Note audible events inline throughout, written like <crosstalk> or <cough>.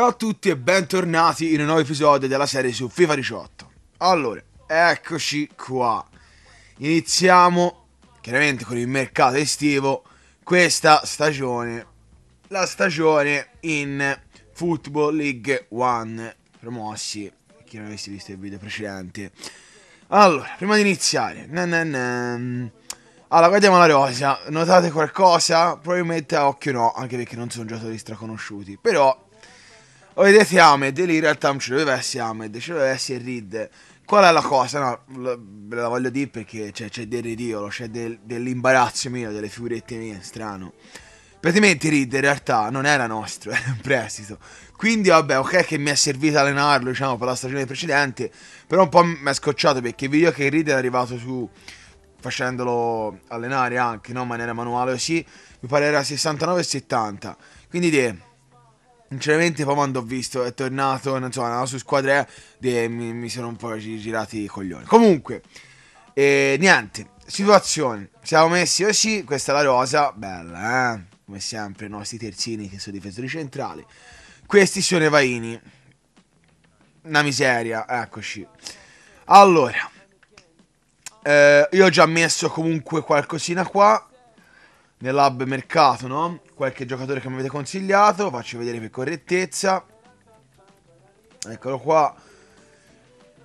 Ciao a tutti e bentornati in un nuovo episodio della serie su FIFA 18. Allora, eccoci qua. Iniziamo chiaramente con il mercato estivo questa stagione, la stagione in Football League One promossi, chi non avesse visto il video precedente. Allora, prima di iniziare, nan nan. Allora, guardiamo la rosa. Notate qualcosa? Probabilmente a occhio no, anche perché non sono giocatori straconosciuti. Però o vedete Ahmed, lì in realtà non ci doveva essere Ahmed, ci doveva essere Reed. Qual è la cosa? No, ve la voglio dire perché c'è, c'è del ridicolo, c'è del, dell'imbarazzo mio, delle figurette mie, strano. Praticamente Reed in realtà non era nostro, <laughs> era un prestito. Quindi vabbè, ok che mi è servito allenarlo, diciamo, per la stagione precedente, però un po' mi è scocciato perché il video che Reed è arrivato su facendolo allenare anche, no, in maniera manuale così, mi pare era 69 e 70. Quindi, de, Sinceramente poi quando ho visto è tornato, non so, andava su squadra eh, e mi, mi, sono un po' girati i coglioni. Comunque, eh, niente, situazione. Siamo messi così, questa è la rosa, bella, eh? Come sempre i nostri terzini che sono difensori centrali. Questi sono i vaini. Una miseria, eccoci. Allora, eh, io ho già messo comunque qualcosina qua nell'hub mercato, no? Qualche giocatore che mi avete consigliato, faccio vedere per correttezza. Eccolo qua.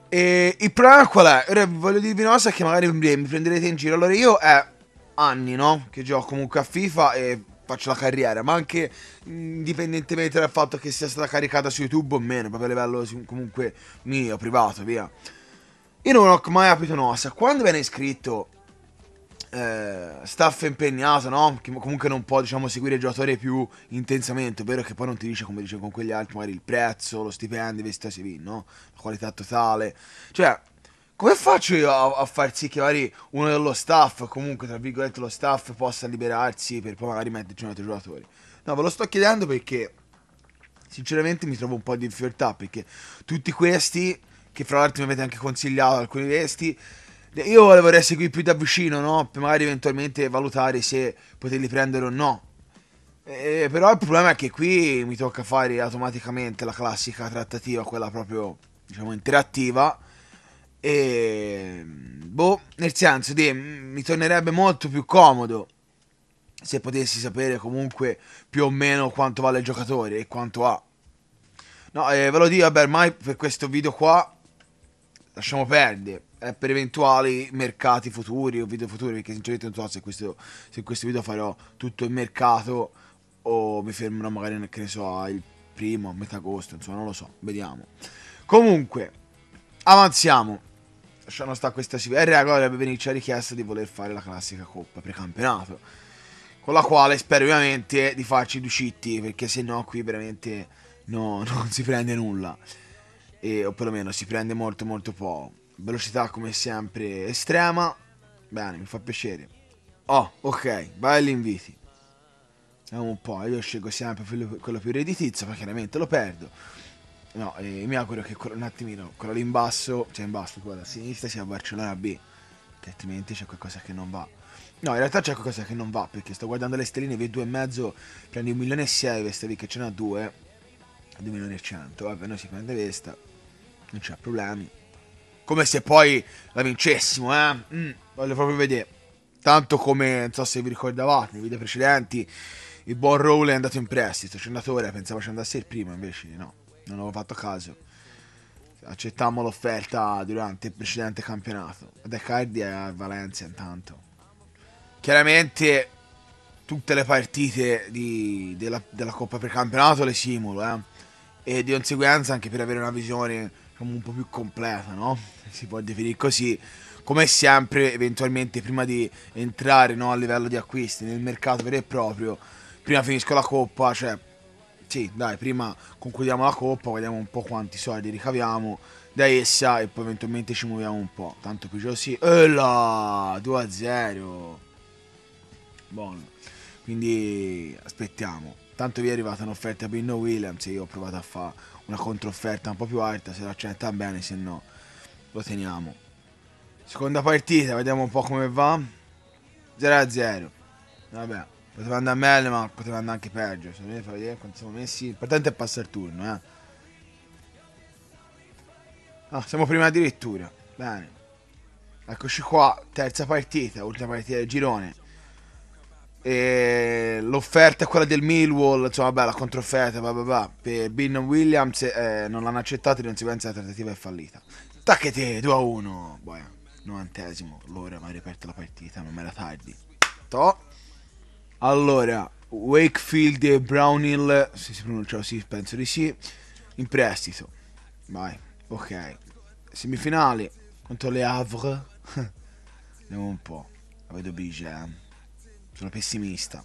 E il problema qual è? Ora voglio dirvi una cosa che magari mi prenderete in giro. Allora io è anni, no? Che gioco comunque a FIFA e faccio la carriera, ma anche indipendentemente dal fatto che sia stata caricata su YouTube o meno, proprio a livello comunque mio, privato, via. Io non ho mai aperto un'ossa. Quando viene iscritto eh, staff impegnato, no? Che comunque non può, diciamo, seguire il giocatore più intensamente, ovvero che poi non ti dice, come dice con quegli altri, magari il prezzo, lo stipendio, vestito civile, no? La qualità totale. Cioè, come faccio io a, a, far sì che magari uno dello staff, comunque, tra virgolette, lo staff possa liberarsi per poi magari metterci un altro giocatore? No, ve lo sto chiedendo perché, sinceramente, mi trovo un po' di difficoltà, perché tutti questi, che fra l'altro mi avete anche consigliato alcuni vesti, io vorrei seguire più da vicino, no? Per magari eventualmente valutare se poterli prendere o no. Eh, eh, però il problema è che qui mi tocca fare automaticamente la classica trattativa, quella proprio, diciamo, interattiva. E... Boh, nel senso, di, mi tornerebbe molto più comodo se potessi sapere comunque più o meno quanto vale il giocatore e quanto ha. No, eh, ve lo dico, vabbè, ormai per questo video qua lasciamo perdere è eh, per eventuali mercati futuri o video futuri perché sinceramente non so se questo, se questo video farò tutto il mercato o mi fermerò magari che ne so il primo a metà agosto insomma non lo so vediamo comunque avanziamo lasciamo sta questa si eh, RA dovrebbe venirci la richiesta di voler fare la classica coppa precampionato con la quale spero ovviamente di farci due citti perché se no qui veramente no, <laughs> non si prende nulla e, o perlomeno si prende molto molto po'. Velocità come sempre estrema, bene, mi fa piacere. Oh, ok, vai agli inviti. Vediamo un po', io scelgo sempre quello più redditizio, ma chiaramente lo perdo. No, e mi auguro che un attimino quello lì in basso, cioè in basso, quello a sinistra, sia Barcellona B, che altrimenti c'è qualcosa che non va. No, in realtà c'è qualcosa che non va, perché sto guardando le stelline, vedo due e mezzo, prendi un milione e sei, questa che ce n'ha due, 2 milioni e 100, vabbè noi si prende questa, non c'è problemi. Come se poi la vincessimo, eh? Mm, voglio proprio vedere. Tanto come, non so se vi ricordavate, nei video precedenti, il buon Rowley è andato in prestito, c'è andato ora, pensavo ci andasse il primo, invece no, non avevo fatto caso. Accettammo l'offerta durante il precedente campionato. Decardi è a Valencia intanto. Chiaramente tutte le partite di, della, della Coppa per campionato le simulo, eh e di conseguenza anche per avere una visione diciamo, un po' più completa, no? si può definire così. Come sempre, eventualmente prima di entrare no, a livello di acquisti nel mercato vero e proprio, prima finisco la coppa, cioè sì, dai, prima concludiamo la coppa, vediamo un po' quanti soldi ricaviamo da essa e poi eventualmente ci muoviamo un po'. Tanto più così. E là, 2 a 0. Buono. Quindi aspettiamo. Tanto vi è arrivata un'offerta per Inno Williams e io ho provato a fare una controfferta un po' più alta, se l'accetta bene, se no lo teniamo. Seconda partita, vediamo un po' come va. 0-0. Vabbè, poteva andare meglio, ma poteva andare anche peggio. Se noi fa vedere quanto siamo messi. L'importante è passare il turno, eh. Ah, siamo prima addirittura. Bene. Eccoci qua, terza partita, ultima partita del girone. E l'offerta è quella del Millwall, insomma, vabbè, la controfferta, bla bla bla, per Bin Williams eh, non l'hanno accettato, di conseguenza la trattativa è fallita. Tacchete, 2 a 1, boia, 90 l'ora, ma riaperta la partita, non era tardi. To. Allora, Wakefield e Brownhill, se si pronuncia cioè, così, penso di sì, in prestito. Vai, ok. Semifinali contro le Havre. <laughs> Vediamo un po'. La vedo bigia. Eh. Sono pessimista.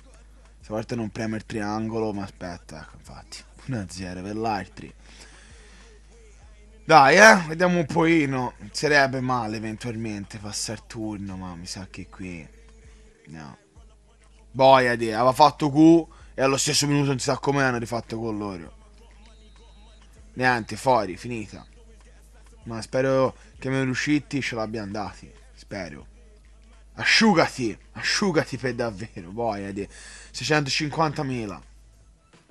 Stavolta non premo il triangolo, ma aspetta, ecco, infatti. 1-0 per l'altri. Dai, eh, vediamo un po'ino. Sarebbe male eventualmente passare turno, ma mi sa che qui... No. Boia, di, aveva fatto Q e allo stesso minuto non si sa come hanno rifatto con loro. Niente, fuori, finita. Ma spero che me riusciti ce l'abbiamo andati. Spero. Asciugati, asciugati per davvero, boia di 650.000.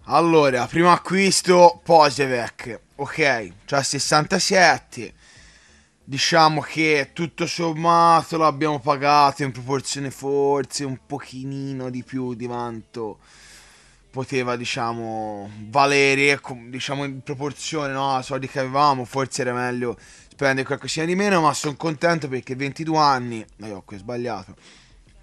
Allora, primo acquisto Posevec, ok, cioè 67. Diciamo che tutto sommato l'abbiamo pagato in proporzione forse un pochino di più di quanto poteva diciamo valere ecco, diciamo in proporzione no, ai soldi che avevamo forse era meglio spendere qualcosina di meno ma sono contento perché 22 anni no io qui ho sbagliato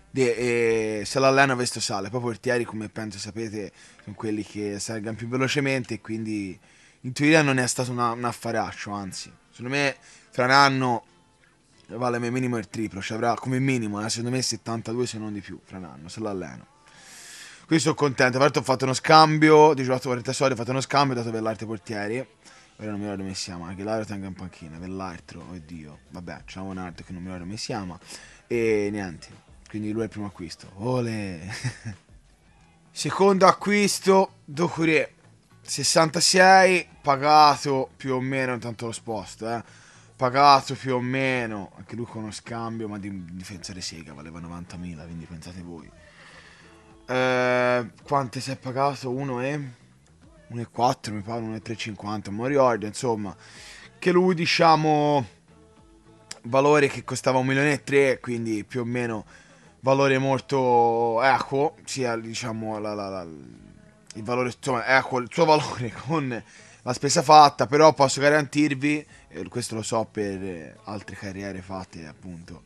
de, eh, se l'alleno questo sale poi portieri come penso sapete sono quelli che salgono più velocemente quindi in teoria non è stato una, un affaraccio anzi secondo me fra un anno vale come minimo il triplo ci cioè avrà come minimo eh, secondo me 72 se non di più fra un anno se l'alleno quindi sono contento. Tra ho fatto uno scambio, di giocato 40 soldi, ho fatto uno scambio, ho dato per l'altro portieri. Ora non mi ricordo come si chiama, anche l'altro tengo in panchina, per oddio. Vabbè, c'è un altro che non mi ricordo come si chiama. E niente, quindi lui è il primo acquisto. Ole! <laughs> Secondo acquisto, Dokure. 66, pagato più o meno, intanto lo sposto, eh. Pagato più o meno, anche lui con uno scambio, ma di difensore sega, valeva 90.000, quindi pensate voi. Eh, quante si è pagato? 1,4 mi pare, 1,350, non insomma. Che lui, diciamo, valore che costava 1 milione e 3, quindi più o meno valore molto equo, sia diciamo la, la, la, il valore, insomma, equo, il suo valore <laughs> con la spesa fatta, però posso garantirvi, e questo lo so per altre carriere fatte appunto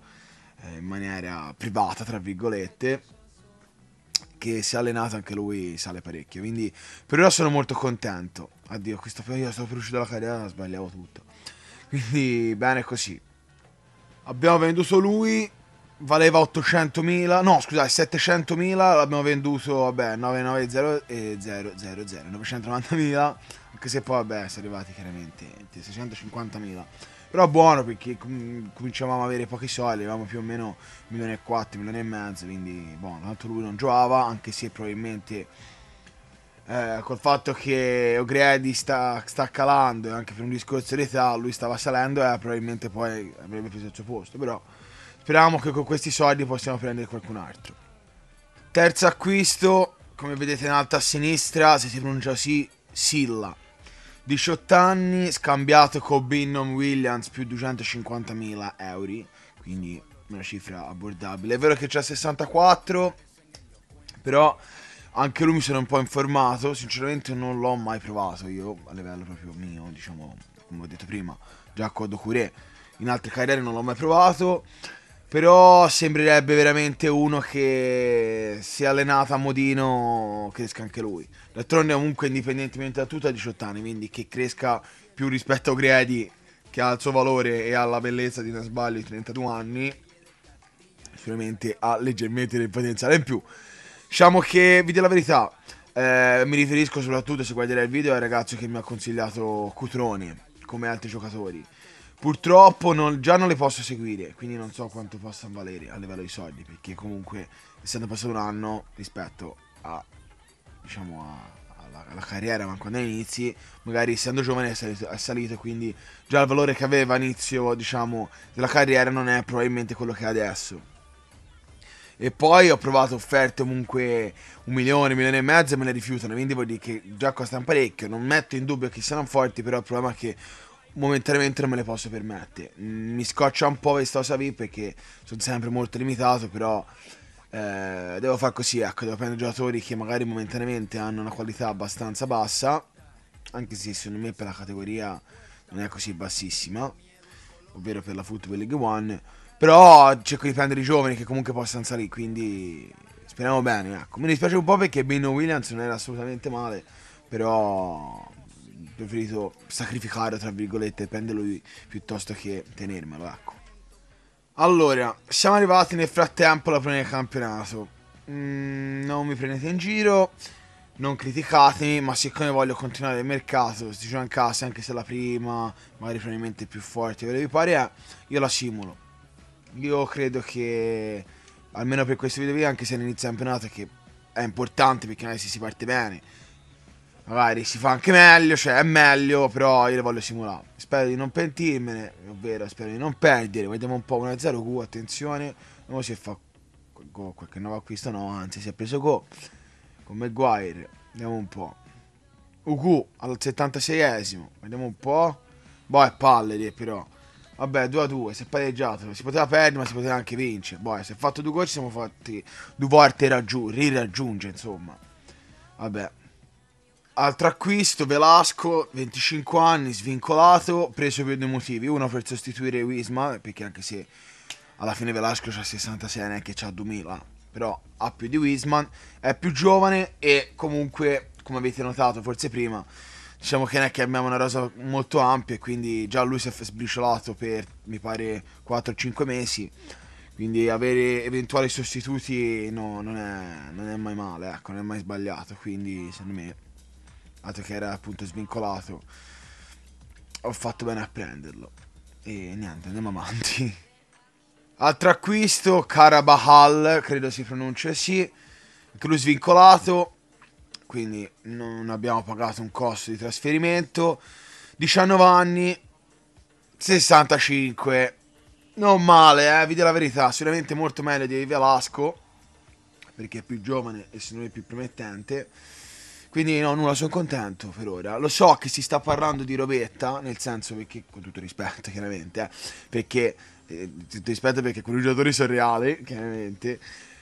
eh, in maniera privata, tra virgolette, che si è allenato anche lui sale parecchio. Quindi per ora sono molto contento. Addio, questo io stavo per uscire dalla carriera, sbagliavo tutto. Quindi bene così. Abbiamo venduto lui, valeva 800.000, no scusate 700.000, l'abbiamo venduto vabbè 990 e 000, 990.000, anche se poi vabbè si è arrivati chiaramente 650.000. Però buono perché com- cominciavamo ad avere pochi soldi, avevamo più o meno 1.400.000, 1.500.000, quindi buono, tanto lui non giocava, anche se probabilmente eh, col fatto che O'Grady sta, sta calando e anche per un discorso di età lui stava salendo e eh, probabilmente poi avrebbe preso il suo posto, però speriamo che con questi soldi possiamo prendere qualcun altro. Terzo acquisto, come vedete in alto a sinistra, se si pronuncia sì, Silla. 18 anni, scambiato con Binnom Williams più 250.000 euro, quindi una cifra abbordabile. È vero che c'è 64, però anche lui mi sono un po' informato, sinceramente non l'ho mai provato io a livello proprio mio, diciamo, come ho detto prima, Giacomo Docure in altre carriere non l'ho mai provato. Però sembrerebbe veramente uno che si è allenato a modino, cresca anche lui. D'altronde comunque indipendentemente da tutto ha 18 anni, quindi che cresca più rispetto a Gredi, che ha il suo valore e ha la bellezza di non sbaglio di 32 anni, sicuramente ha leggermente del potenziale in più. Diciamo che, vi dico la verità, eh, mi riferisco soprattutto se guarderai il video al ragazzo che mi ha consigliato Cutrone, come altri giocatori Purtroppo non, già non le posso seguire, quindi non so quanto possano valere a livello di soldi, perché comunque, essendo passato un anno rispetto a, diciamo, a, alla, alla, carriera, ma quando inizi, magari essendo giovane è salito, è salito, quindi già il valore che aveva inizio, diciamo, della carriera non è probabilmente quello che è adesso. E poi ho provato offerte comunque un milione, un milione e mezzo e me le rifiutano, quindi vuol dire che già costano parecchio, non metto in dubbio che siano forti, però il problema è che momentaneamente non me le posso permettere. Mi scoccia un po' questa cosa qui perché sono sempre molto limitato, però eh, devo fare così, ecco, devo prendere giocatori che magari momentaneamente hanno una qualità abbastanza bassa, anche se secondo me per la categoria non è così bassissima, ovvero per la Football League One, però cerco di prendere i giovani che comunque possano salire, quindi speriamo bene, ecco. Mi dispiace un po' perché Bino Williams non era assolutamente male, però preferito sacrificare, tra virgolette, prenderlo piuttosto che tenermelo, ecco. Allora, siamo arrivati nel frattempo alla prima del campionato. Mm, non mi prendete in giro, non criticatemi, ma siccome voglio continuare il mercato, si gioca in casa anche se la prima, magari probabilmente più forte, ve vi pare, io la simulo. Io credo che, almeno per questo video anche se all'inizio il campionato, che è importante perché magari si parte bene, magari si fa anche meglio, cioè è meglio, però io le voglio simulare. Spero di non pentirmene, ovvero spero di non perdere. Vediamo un po' 1-0 Q, attenzione. Vediamo se fa go, qualche nuovo acquisto, no, anzi si è preso go Come Maguire. Vediamo un po'. UQ al 76esimo, vediamo un po'. Boh, è palle lì però. Vabbè, 2 2, si è pareggiato, si poteva perdere ma si poteva anche vincere. Boh, si è fatto due gol, ci siamo fatti due volte raggiungere, riraggiunge, insomma. Vabbè. Altro acquisto, Velasco, 25 anni, svincolato, preso per due motivi. Uno per sostituire Wisma, perché anche se alla fine Velasco ha 66 anni e ha 2000, però ha più di Wisman, è più giovane e comunque, come avete notato forse prima, diciamo che non è che abbiamo una rosa molto ampia, e quindi già lui si è sbriciolato per, mi pare, 4-5 mesi, quindi avere eventuali sostituti no, non, è, non, è, mai male, ecco, non è mai sbagliato, quindi secondo me dato che era appunto svincolato, ho fatto bene a prenderlo. E niente, andiamo avanti. <laughs> Altro acquisto, Karabahal, credo si pronuncia sì. Anche lui svincolato, quindi non abbiamo pagato un costo di trasferimento. 19 anni, 65. Non male, eh, vi dico la verità, sicuramente molto meglio di Velasco, perché è più giovane e se non è più promettente. Quindi no, nulla, sono contento per ora. Lo so che si sta parlando di robetta, nel senso perché, con tutto rispetto <laughs> chiaramente, eh, perché, eh, tutto rispetto perché quei giocatori sono reali, chiaramente,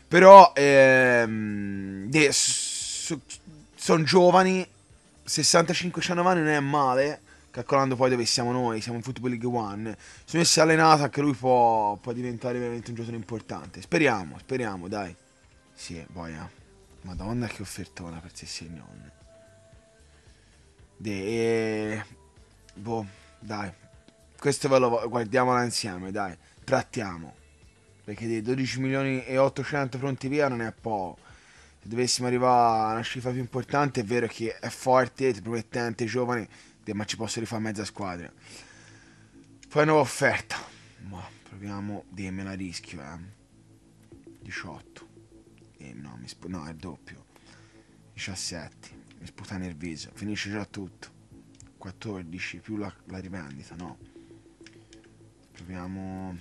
però ehm, eh, so, sono giovani, 65 19 anni non è male, calcolando poi dove siamo noi, siamo in Football League One. Se noi si è allenato anche lui può, può diventare veramente un giocatore importante. Speriamo, speriamo, dai. Sì, boia. Madonna che offertona per Sessignon. De... Boh, dai. Questo ve lo guardiamola insieme, dai. Trattiamo. Perché dei 12 milioni e 800 pronti via non è poco. Se dovessimo arrivare a una cifra più importante è vero che è forte, è promettente, giovane, ma ci posso rifare mezza squadra. Poi nuova offerta. Ma proviamo di meno a rischio, eh. 18 eh, no, mi sp- no, è doppio. 17, mi sputa nel viso, finisce già tutto. 14 più la, la rivendita, no. Proviamo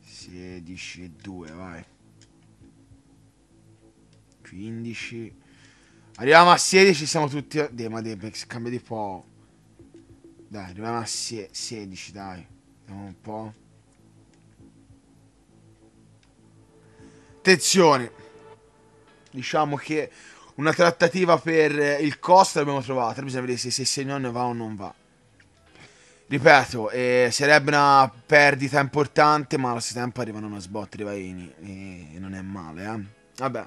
16 e 2, vai. 15. Arriviamo a 16, siamo tutti... Dai, ma dai, cambia di po'. Dai, arriviamo a 16, dai. Vediamo un po'. Attenzione, diciamo che una trattativa per il costo l'abbiamo trovata, bisogna vedere se Sessegnon va o non va. Ripeto, eh, sarebbe una perdita importante, ma allo stesso tempo arrivano una sbotta di Vaini e non è male, eh. Vabbè.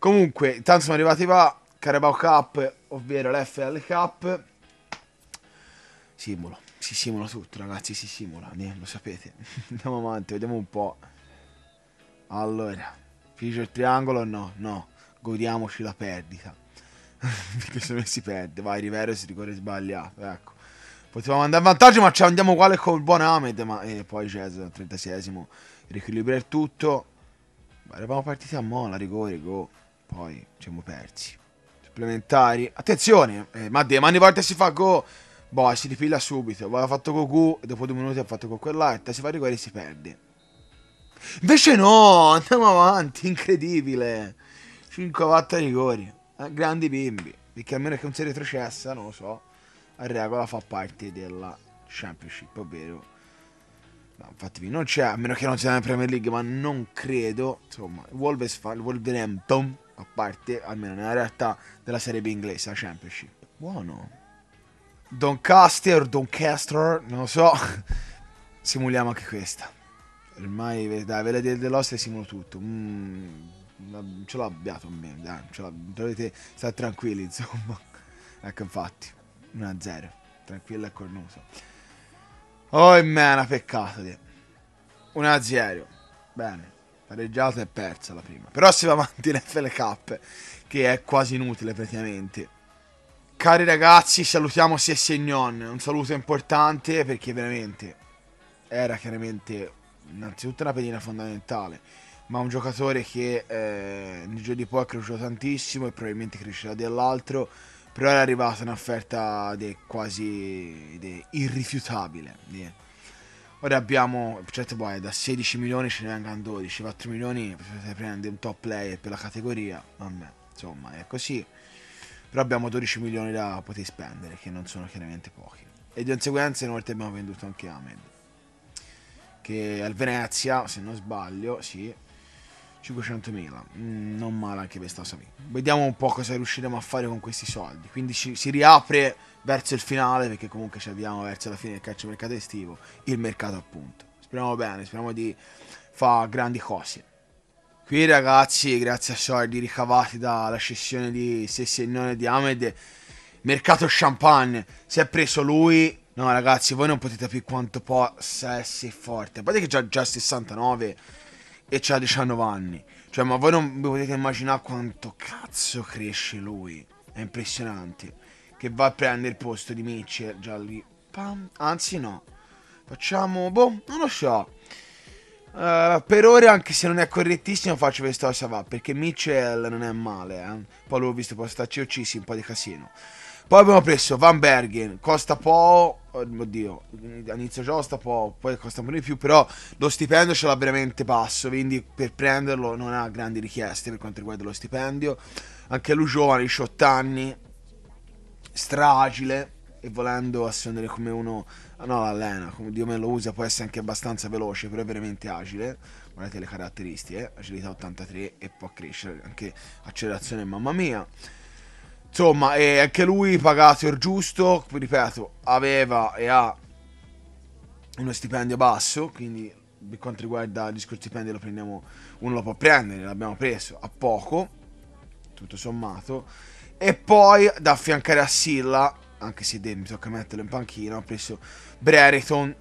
Comunque, intanto siamo arrivati qua, Carabao Cup, ovvero l'FL Cup. Simbolo, si simula tutto, ragazzi, si simula, eh, lo sapete. <laughs> Andiamo avanti, vediamo un po'. Allora finisce il triangolo, no, no, godiamoci la perdita. <laughs> Perché se no si perde, vai Rivero si ricorre sbagliato, ecco. Potevamo andare a vantaggio, ma ci andiamo uguale con il buon Ahmed, ma e poi Gesù al 36esimo riequilibra il tutto. Ma eravamo partiti a mola, rigore, go. Poi ci siamo persi. Supplementari. Attenzione, eh, ma De Mani volte si fa go. Boh, si ripilla subito. Aveva fatto Goku, dopo due minuti ha fatto con quell'altra. Si fa rigore e si perde. Invece no, andiamo avanti, incredibile. 5 watt rigori. Eh, grandi bimbi. Perché a meno che non si retrocessa, non lo so. A regola fa parte della Championship, ovvero. No, infatti non c'è, a meno che non sia nella Premier League, ma non credo. Insomma, Wolves fa il Wolverhampton, a parte, almeno nella realtà della Serie B inglese, la Championship. Buono. Doncaster, Doncaster, non lo so. <laughs> Simuliamo anche questa. Ormai dai, ve le dell'Ostia siamo tutto. Mm, ce l'abbiate a me, dai, ce dovete stare tranquilli, <laughs> insomma. Ecco, infatti, 1-0, tranquillo e cornuto. Oh, e peccato, 1-0, bene, pareggiata e persa la prima. Però si va avanti l'FLK, che è quasi inutile praticamente. Cari ragazzi, salutiamo Sessignon, un saluto importante perché veramente era chiaramente innanzitutto una pedina fondamentale, ma un giocatore che eh, nel giro di poi è cresciuto tantissimo e probabilmente crescerà dell'altro, però è arrivata un'offerta de quasi de irrifiutabile. De. Ora abbiamo, certo poi boh, da 16 milioni ce ne vengono 12, 4 milioni potete prendere un top player per la categoria, vabbè, insomma è così. Però abbiamo 12 milioni da poter spendere, che non sono chiaramente pochi. E di conseguenza inoltre abbiamo venduto anche Ahmed che al Venezia, se non sbaglio, sì, 500.000, mm, non male anche questa Savi. Vediamo un po' cosa riusciremo a fare con questi soldi. Quindi ci, si riapre verso il finale, perché comunque ci abbiamo verso la fine del calcio mercato estivo, il mercato appunto. Speriamo bene, speriamo di fare grandi cose. Qui ragazzi, grazie a soldi ricavati dalla cessione di Sessi e di Ahmed, mercato champagne, si è preso lui No ragazzi, voi non potete più quanto possa essere forte. A parte che già, già 69 e c'ha 19 anni. Cioè, ma voi non vi potete immaginare quanto cazzo cresce lui. È impressionante. Che va a prendere il posto di Mitchell già lì. Pam. Anzi no. Facciamo... Boh, non lo so. Uh, per ora, anche se non è correttissimo, faccio questa cosa va. Perché Mitchell non è male, eh. Poi l'ho visto, può starci uccisi un po' di casino. Poi abbiamo preso Van Bergen, Costa Po oddio, inizio giorno po', poi costa un po' di più, però lo stipendio ce l'ha veramente basso, quindi per prenderlo non ha grandi richieste per quanto riguarda lo stipendio. Anche lui giovane, 18 anni, stragile e volendo assendere come uno, ah, no l'allena, come Dio me lo usa, può essere anche abbastanza veloce, però è veramente agile. Guardate le caratteristiche, eh, agilità 83 e può crescere anche accelerazione, mamma mia. Insomma, e anche lui pagato il giusto, ripeto, aveva e ha uno stipendio basso, quindi per quanto riguarda gli stipendi lo prendiamo, uno lo può prendere, l'abbiamo preso a poco, tutto sommato, e poi da affiancare a Silla, anche se mi tocca metterlo in panchina, ho preso Brereton,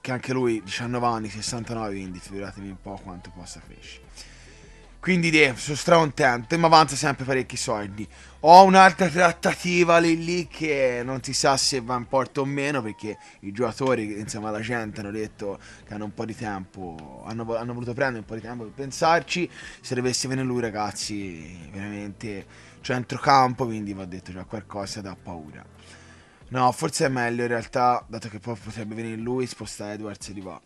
che anche lui 19 anni, 69, quindi figuratevi un po' quanto possa crescere. Quindi sono stracontento e mi avanza sempre parecchi soldi. Ho un'altra trattativa lì lì che non si sa se va in porto o meno perché i giocatori, insieme alla gente, hanno detto che hanno un po' di tempo, hanno, hanno voluto prendere un po' di tempo per pensarci. Se dovesse venire lui ragazzi, veramente centrocampo, quindi va detto già qualcosa da paura. No, forse è meglio in realtà, dato che poi potrebbe venire lui, spostare Edwards e di Riva.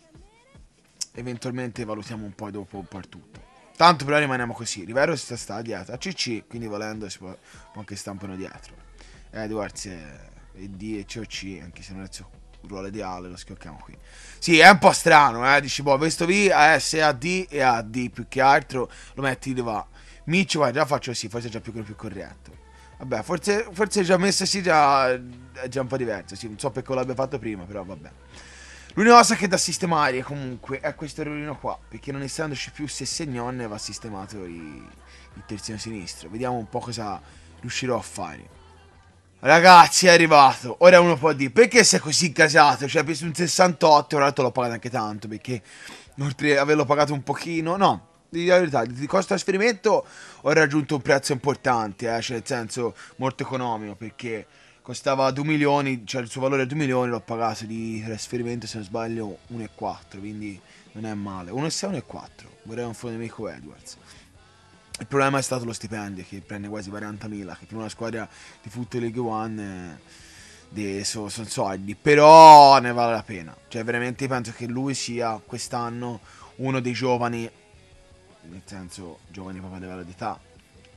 Eventualmente valutiamo un po' dopo un po' il tutto. Tanto però rimaniamo così. Rivero si sta, dietro a CC, quindi volendo si può, può anche stampare dietro. Eh, Edwards e, D e COC, anche se non è il suo ruolo ideale, lo schiocchiamo qui. Sì, è un po' strano, eh. Dici, boh, questo V a S, a D e a D più che altro lo metti di va. Miccio, guarda, già faccio così, forse è già più, più corretto. Vabbè, forse, forse già messo sì, già, è già un po' diverso. Sì, non so perché l'abbia fatto prima, però vabbè. L'unica cosa che da sistemare comunque è questo errorino qua, perché non essendoci più Sessegnon va sistemato il, il terzino sinistro. Vediamo un po' cosa riuscirò a fare. Ragazzi è arrivato, ora uno può dire perché sei così casato, cioè per un 68, tra l'altro l'ho pagato anche tanto perché oltre a averlo pagato un pochino, no, di verità, di costo trasferimento ho raggiunto un prezzo importante, eh, cioè nel senso molto economico perché costava 2 milioni, cioè il suo valore è 2 milioni, l'ho pagato di trasferimento se non sbaglio 1,4, quindi non è male. 1,6, 1,4, vorrei un fuori amico Edwards. Il problema è stato lo stipendio che prende quasi 40.000, che per una squadra di Football League One eh, sono so, soldi, però ne vale la pena. Cioè veramente penso che lui sia quest'anno uno dei giovani, nel senso giovani proprio a livello di età,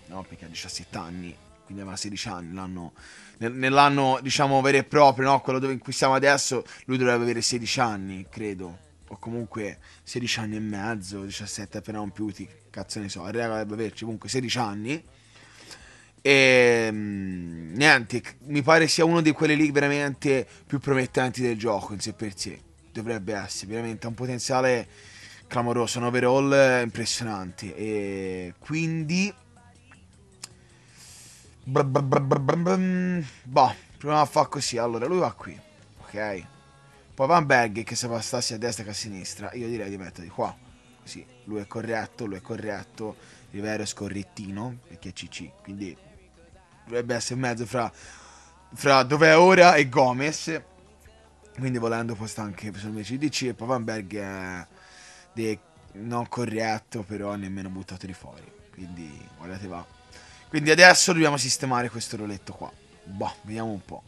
no? perché ha 17 anni quindi aveva 16 anni, l'anno, nell'anno diciamo vero e proprio, no? quello dove in cui siamo adesso, lui dovrebbe avere 16 anni, credo, o comunque 16 anni e mezzo, 17 appena compiuti, cazzo ne so, il regola dovrebbe averci comunque 16 anni. E ehm, niente, mi pare sia uno di quelli lì veramente più promettenti del gioco in sé per sé. Dovrebbe essere veramente un potenziale clamoroso, un overall impressionante. E quindi boh, proviamo a fare così. Allora, lui va qui, ok? Poi Van Berg che se passassi a destra che a sinistra, io direi di metterli qua. Così, lui è corretto, lui è corretto. Rivero è scorrettino, perché è CC, quindi dovrebbe essere in mezzo fra, fra dove è ora e Gomez. Quindi volendo posta stare anche sul mio CDC e poi Van Berg è de, non corretto, però nemmeno buttato di fuori. Quindi guardate va quindi adesso dobbiamo sistemare questo roletto qua. Boh, vediamo un po'.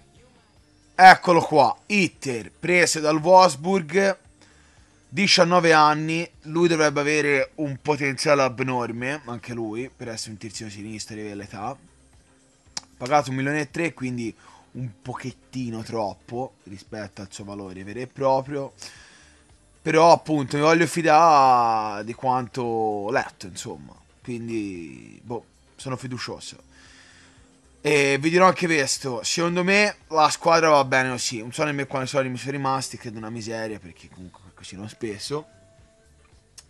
Eccolo qua, Hitter, preso dal Wolfsburg, 19 anni, lui dovrebbe avere un potenziale abnorme, anche lui, per essere un terzino sinistro di l'età. Pagato 1 milione e 3, quindi un pochettino troppo rispetto al suo valore vero e proprio. Però appunto mi voglio fidare di quanto ho letto, insomma. Quindi, boh, sono fiducioso. E vi dirò anche questo, secondo me la squadra va bene così, non so nemmeno quali soldi mi sono rimasti, credo una miseria perché comunque così non spesso.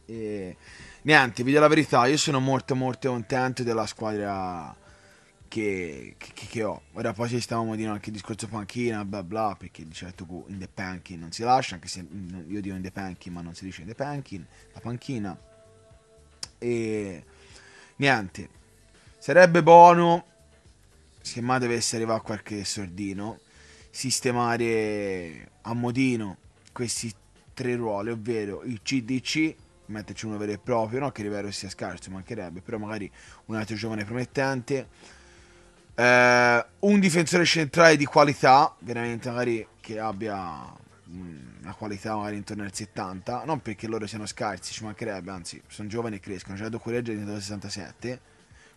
E niente, vi dico la verità, io sono molto molto contento della squadra che, che, che ho. Ora poi ci stavamo dicendo anche il discorso panchina, bla bla, perché di certo in the pankin non si lascia, anche se io dico in the pankin ma non si dice in the pankin, la panchina. E niente Sarebbe buono, se mai dovesse arrivare qualche sordino, sistemare a modino questi tre ruoli, ovvero il CDC, metterci uno vero e proprio, no che Rivero sia scarso, mancherebbe, però magari un altro giovane promettente. Eh, un difensore centrale di qualità, veramente magari che abbia mm, una qualità magari intorno al 70, non perché loro siano scarsi, ci mancherebbe, anzi sono giovani e crescono, Gerardo cioè, Correggia è diventato 67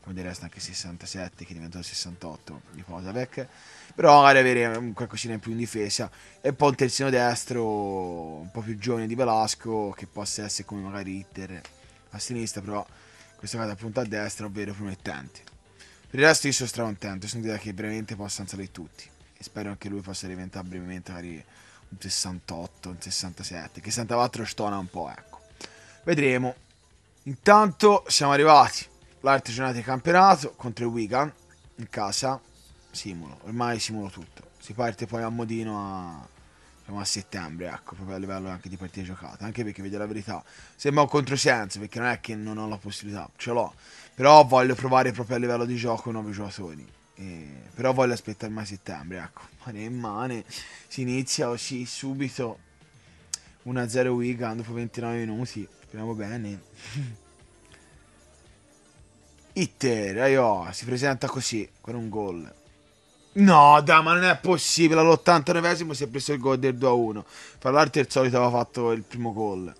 come del resto anche 67 che diventò il 68 di Posavec però magari avere qualcosina in più in difesa e poi un terzino destro un po' più giovane di Velasco che possa essere come magari Hitter a sinistra però questa questo appunto a destra ovvero promettente per il resto io sono stracontento sono un'idea che veramente possano salire tutti e spero anche lui possa diventare brevemente magari un 68 un 67 che 64 stona un po' ecco vedremo intanto siamo arrivati l'arte giornata di campionato contro il Wigan in casa, simulo, ormai simulo tutto. Si parte poi a Modino a, diciamo, a settembre, ecco, proprio a livello anche di partite giocate, anche perché vedo la verità, sembra un controsenso perché non è che non ho la possibilità, ce l'ho, però voglio provare proprio a livello di gioco nuovi giocatori. Eh, però voglio aspettarmi a settembre, ecco, mane in mane, si inizia o subito 1-0 Wigan dopo 29 minuti, speriamo bene. <laughs> Itter, Aio, si presenta così, con un gol. No, dai, ma non è possibile. All'89esimo si è preso il gol del 2-1. Fra l'altro il solito aveva fatto il primo gol.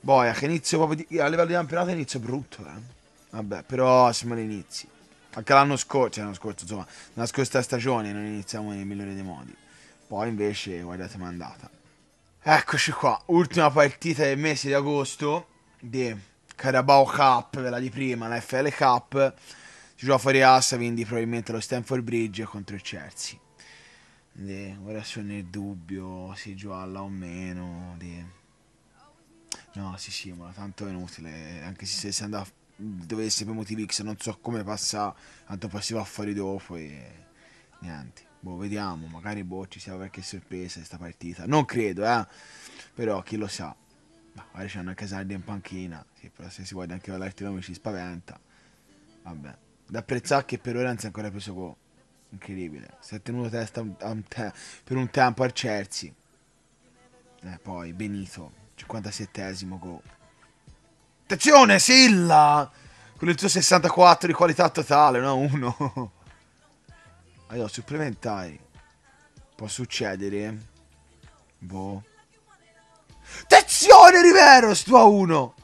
Boia, che inizio proprio di... a livello di campionato inizio brutto, eh. Vabbè, però siamo agli inizi. Anche l'anno scorso, cioè, l'anno scorso, insomma, la scorsa stagione non iniziamo nel migliore dei modi. Poi invece, guardate, è andata. Eccoci qua, ultima partita del mese di agosto. De Carabao Cup, quella di prima, la FL Cup, si gioca fuori assa, quindi probabilmente lo Stanford Bridge contro il Chelsea. Quindi ora sono nel dubbio se gioca o meno. Di... No, sì, sì, ma tanto è inutile, anche se si andava dovesse per motivi X non so come passa tanto poi si va fuori dopo e niente boh vediamo magari boh ci sia qualche sorpresa questa partita non credo eh però chi lo sa magari c'hanno anche Sardi in panchina che però se si guarda anche la live nome ci spaventa. Vabbè. Da apprezzare che per ora non si è ancora preso go. Incredibile. Si è tenuto testa un te- per un tempo al Cerzi. E poi Benito, 57esimo go. Attenzione, Silla! Con il suo 64 di qualità totale, no? Uno. Allora, supplementari. Può succedere. Boh. Attenzione, Rivero! Sto a uno!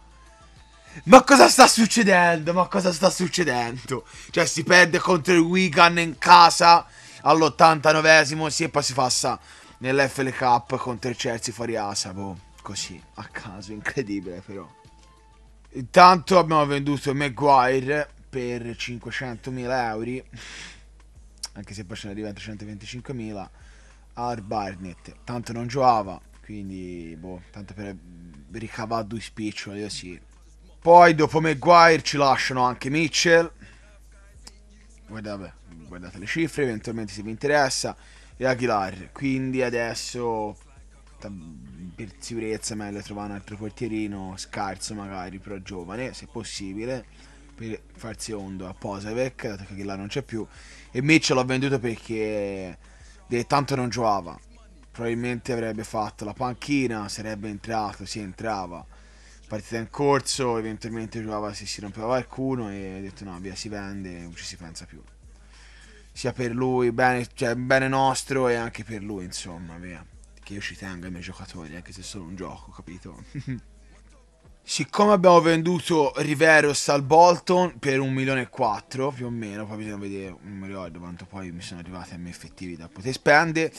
Ma cosa sta succedendo? Ma cosa sta succedendo? Cioè si perde contro il Wigan in casa all'89esimo, si e poi si passa nell'FL Cup contro il Chelsea fuori Asa, boh, così, a caso, incredibile però. Intanto abbiamo venduto Maguire per 500.000 euro, anche se poi ce ne diventa 125.000, al Barnett, tanto non giocava, quindi boh, tanto per ricavare due spiccioli sì. Poi dopo Maguire ci lasciano anche Mitchell. Guardate, guardate le cifre, eventualmente se vi interessa. E Aguilar. Quindi adesso per sicurezza è meglio trovare un altro quartierino scarso magari, però giovane, se possibile. Per farsi ondo a Posevec, dato che Aguilar non c'è più. E Mitchell l'ho venduto perché tanto non giocava. Probabilmente avrebbe fatto la panchina, sarebbe entrato, si entrava partita in corso, eventualmente giocava se si rompeva qualcuno e ha detto no, via si vende, non ci si pensa più. Sia per lui, bene, cioè, bene nostro e anche per lui, insomma, via. Che io ci tengo ai miei giocatori, anche se è solo un gioco, capito? <laughs> Siccome abbiamo venduto Riveros al Bolton per 1 milione e 4 più o meno, poi bisogna vedere, non mi ricordo quanto poi mi sono arrivati a me effettivi da poter spendere,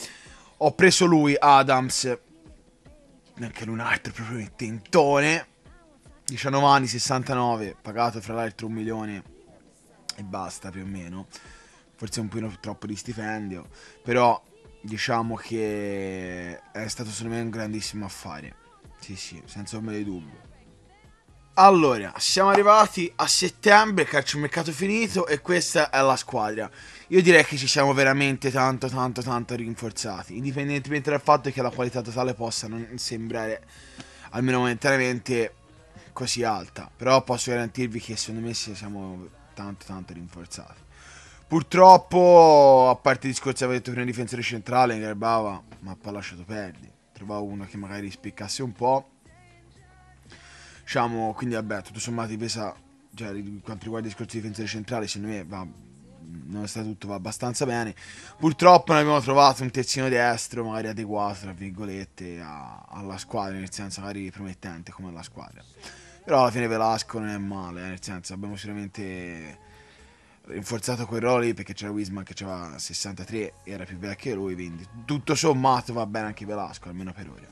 ho preso lui, Adams, anche lui un altro proprio tentone, 19 anni, 69, pagato fra l'altro un milione e basta più o meno, forse un po' troppo di stipendio, però diciamo che è stato secondo me un grandissimo affare, sì sì, senza ombra di dubbio. Allora, siamo arrivati a settembre, calciomercato finito e questa è la squadra. Io direi che ci siamo veramente tanto tanto tanto rinforzati, indipendentemente dal fatto che la qualità totale possa non sembrare, almeno momentaneamente, così alta, però posso garantirvi che secondo me siamo tanto tanto rinforzati. Purtroppo, a parte il discorso che avevo detto prima, difensore centrale in Garbava, ma poi ha lasciato perdi. Trovavo uno che magari spiccasse un po'. Diciamo, quindi vabbè, tutto sommato difesa, cioè quanto riguarda il discorso di difensore centrale, secondo me va nonostante tutto va abbastanza bene. Purtroppo non abbiamo trovato un terzino destro, magari adeguato, tra virgolette, a, alla squadra, nel senso magari promettente come la squadra. Però alla fine Velasco non è male, eh, nel senso abbiamo sicuramente rinforzato quel ruolo lì perché c'era Wisman che aveva 63 e era più vecchio di lui, quindi tutto sommato va bene anche Velasco, almeno per ora.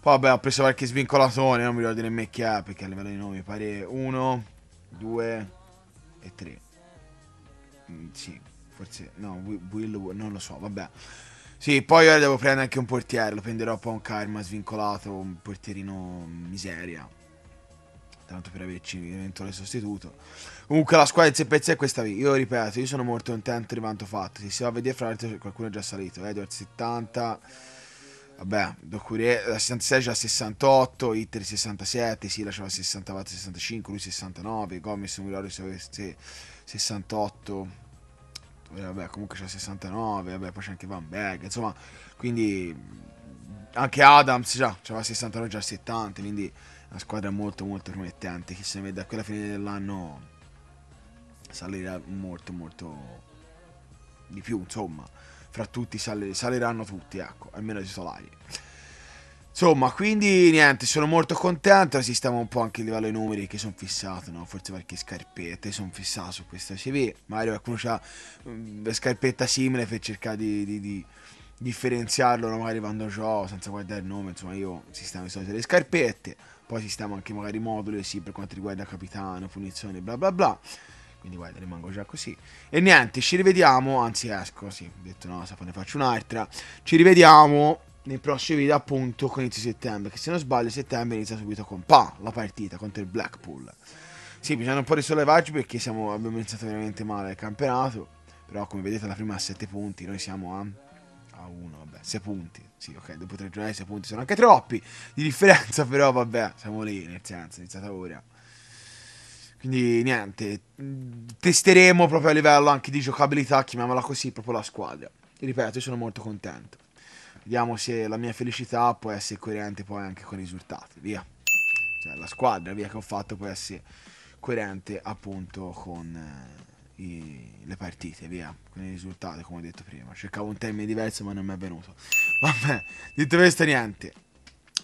Poi vabbè, ho preso qualche svincolatore, non mi ricordo nemmeno chi è, perché a livello di nomi pare 1, 2 e 3. Mm, sì, forse no, Will non lo so, vabbè. Sì, poi ora devo prendere anche un portiere, lo prenderò poi un karma svincolato, un portierino miseria. Tanto per averci eventuale sostituto. Comunque la squadra di Zeppezzi è questa Io ripeto, io sono molto contento di quanto fatto. Se Si va a vedere fra l'altro qualcuno è già salito. Eh, Edward 70. Vabbè, Docure da 66 già 68, Itter 67, Sila c'era 64, 65, lui 69, Gomez, Murari 67. 68, vabbè, comunque c'è 69, vabbè, poi c'è anche Van Berg, insomma, quindi anche Adams già, c'era 69 già 70, quindi una squadra molto molto promettente che se ne vede quella fine dell'anno salirà molto molto di più, insomma, fra tutti sal- saliranno tutti, ecco, almeno i titolari. Insomma, quindi niente, sono molto contento, Assistiamo un po' anche a livello dei numeri che sono fissato, no? Forse qualche scarpetta sono fissato su questa CV, magari qualcuno ha mm, scarpetta simile per cercare di, di, di differenziarlo no? magari quando gioco senza guardare il nome, insomma io sistemo i soldi delle scarpette, poi sistemo anche magari i moduli, sì, per quanto riguarda capitano, punizione, bla bla bla quindi guarda rimango già così e niente ci rivediamo anzi esco sì ho detto no se ne faccio un'altra ci rivediamo nei prossimi video appunto con inizio settembre, che se non sbaglio settembre inizia subito con PA la partita contro il Blackpool. Sì, bisogna un po' risollevarci perché siamo, abbiamo iniziato veramente male il campionato, però come vedete la prima a 7 punti, noi siamo a a 1, vabbè, 6 punti. Sì, ok, dopo 3 giorni 6 punti sono anche troppi di differenza, <laughs> però vabbè, siamo lì, nel senso, è iniziata ora. Quindi niente, testeremo proprio a livello anche di giocabilità, chiamiamola così, proprio la squadra. Ripeto, io sono molto contento. Vediamo se eh, la mia felicità può essere coerente poi anche con i risultati, via. Cioè, la squadra, via, che ho fatto può essere coerente appunto con eh, i, le partite, via, con i risultati, come ho detto prima. Cercavo un termine diverso ma non mi è venuto. Vabbè, detto questo niente.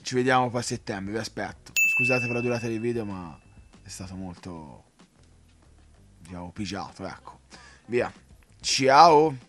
Ci vediamo poi a settembre, vi aspetto. Scusate per la durata del video ma è stato molto... diciamo, pigiato, ecco. Via. Ciao!